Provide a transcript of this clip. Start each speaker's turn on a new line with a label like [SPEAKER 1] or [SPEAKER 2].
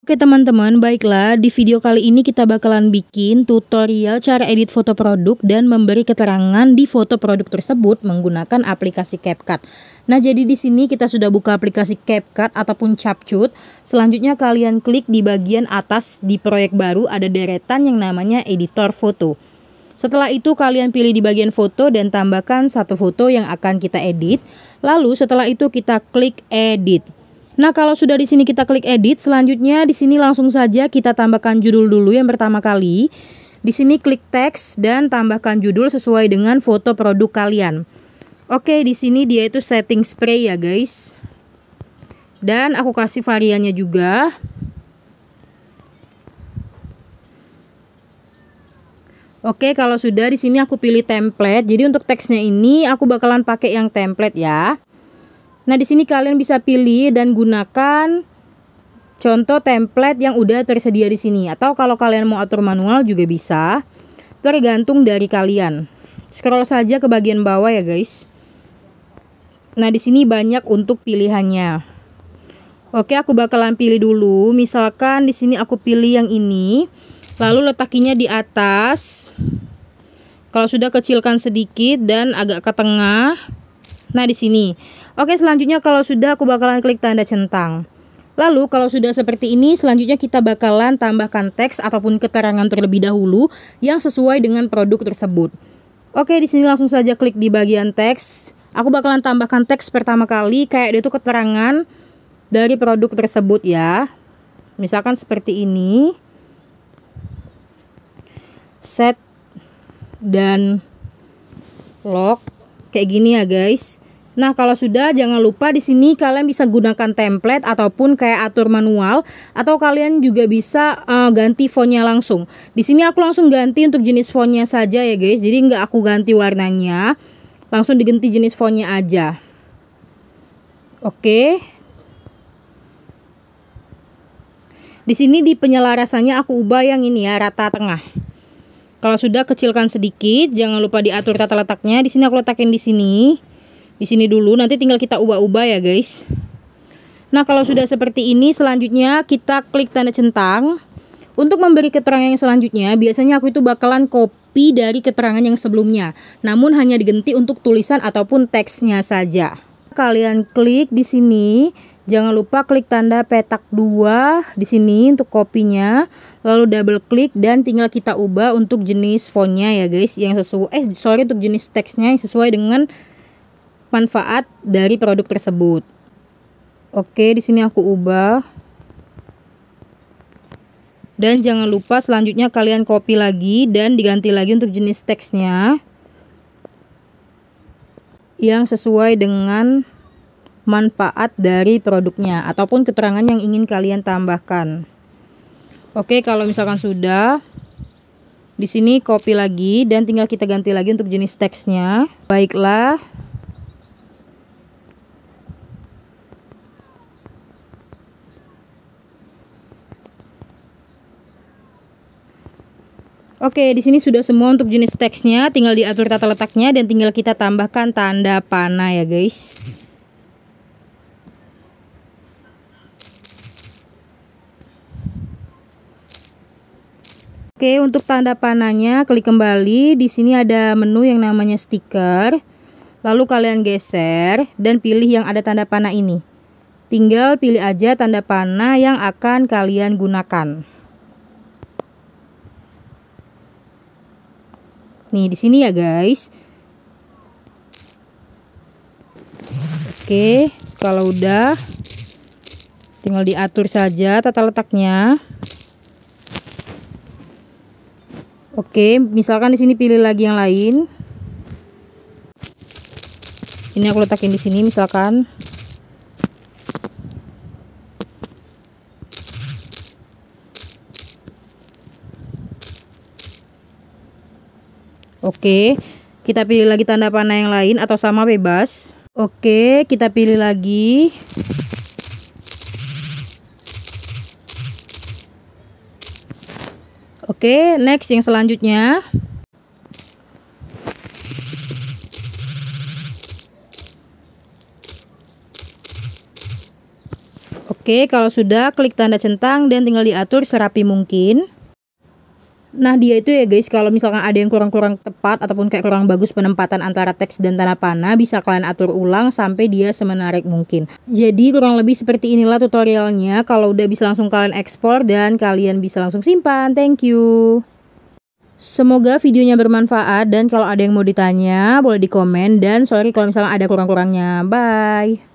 [SPEAKER 1] Oke teman-teman, baiklah di video kali ini kita bakalan bikin tutorial cara edit foto produk dan memberi keterangan di foto produk tersebut menggunakan aplikasi CapCut. Nah jadi di sini kita sudah buka aplikasi CapCut ataupun Capcut. Selanjutnya kalian klik di bagian atas di proyek baru ada deretan yang namanya editor foto. Setelah itu kalian pilih di bagian foto dan tambahkan satu foto yang akan kita edit. Lalu setelah itu kita klik edit. Nah, kalau sudah di sini kita klik edit, selanjutnya di sini langsung saja kita tambahkan judul dulu yang pertama kali. Di sini klik teks dan tambahkan judul sesuai dengan foto produk kalian. Oke, di sini dia itu setting spray ya, guys. Dan aku kasih variannya juga. Oke, kalau sudah di sini aku pilih template. Jadi untuk teksnya ini aku bakalan pakai yang template ya. Nah, di sini kalian bisa pilih dan gunakan contoh template yang udah tersedia di sini atau kalau kalian mau atur manual juga bisa. Tergantung dari kalian. Scroll saja ke bagian bawah ya, guys. Nah, di sini banyak untuk pilihannya. Oke, aku bakalan pilih dulu. Misalkan di sini aku pilih yang ini. Lalu letakinya di atas. Kalau sudah kecilkan sedikit dan agak ke tengah. Nah, di sini. Oke, selanjutnya kalau sudah aku bakalan klik tanda centang. Lalu kalau sudah seperti ini, selanjutnya kita bakalan tambahkan teks ataupun keterangan terlebih dahulu yang sesuai dengan produk tersebut. Oke, di sini langsung saja klik di bagian teks. Aku bakalan tambahkan teks pertama kali kayak itu keterangan dari produk tersebut ya. Misalkan seperti ini. Set dan lock kayak gini ya guys. Nah, kalau sudah jangan lupa di sini kalian bisa gunakan template ataupun kayak atur manual atau kalian juga bisa uh, ganti fontnya langsung. Di sini aku langsung ganti untuk jenis fontnya saja ya, guys. Jadi nggak aku ganti warnanya. Langsung diganti jenis fontnya aja. Oke. Di sini di penyelarasannya aku ubah yang ini ya, rata tengah. Kalau sudah kecilkan sedikit, jangan lupa diatur tata letaknya. Di sini aku letakin di sini di sini dulu nanti tinggal kita ubah-ubah ya guys nah kalau sudah seperti ini selanjutnya kita klik tanda centang untuk memberi keterangan yang selanjutnya biasanya aku itu bakalan copy dari keterangan yang sebelumnya namun hanya diganti untuk tulisan ataupun teksnya saja kalian klik di sini jangan lupa klik tanda petak dua di sini untuk kopinya lalu double klik dan tinggal kita ubah untuk jenis fontnya ya guys yang sesuai eh sorry untuk jenis teksnya yang sesuai dengan manfaat dari produk tersebut. Oke, di sini aku ubah. Dan jangan lupa selanjutnya kalian copy lagi dan diganti lagi untuk jenis teksnya yang sesuai dengan manfaat dari produknya ataupun keterangan yang ingin kalian tambahkan. Oke, kalau misalkan sudah di sini copy lagi dan tinggal kita ganti lagi untuk jenis teksnya. Baiklah, Oke, di sini sudah semua untuk jenis teksnya, tinggal diatur tata letaknya dan tinggal kita tambahkan tanda panah ya, guys. Oke, untuk tanda panahnya klik kembali. Di sini ada menu yang namanya stiker. Lalu kalian geser dan pilih yang ada tanda panah ini. Tinggal pilih aja tanda panah yang akan kalian gunakan. Nih, di sini ya, guys. Oke, kalau udah tinggal diatur saja tata letaknya. Oke, misalkan di sini pilih lagi yang lain. Ini aku letakin di sini misalkan. Oke, kita pilih lagi tanda panah yang lain atau sama bebas. Oke, kita pilih lagi. Oke, next yang selanjutnya. Oke, kalau sudah klik tanda centang dan tinggal diatur serapi mungkin. Nah dia itu ya guys kalau misalkan ada yang kurang-kurang tepat ataupun kayak kurang bagus penempatan antara teks dan tanda panah bisa kalian atur ulang sampai dia semenarik mungkin. Jadi kurang lebih seperti inilah tutorialnya kalau udah bisa langsung kalian ekspor dan kalian bisa langsung simpan. Thank you. Semoga videonya bermanfaat dan kalau ada yang mau ditanya boleh di komen dan sorry kalau misalnya ada kurang-kurangnya. Bye.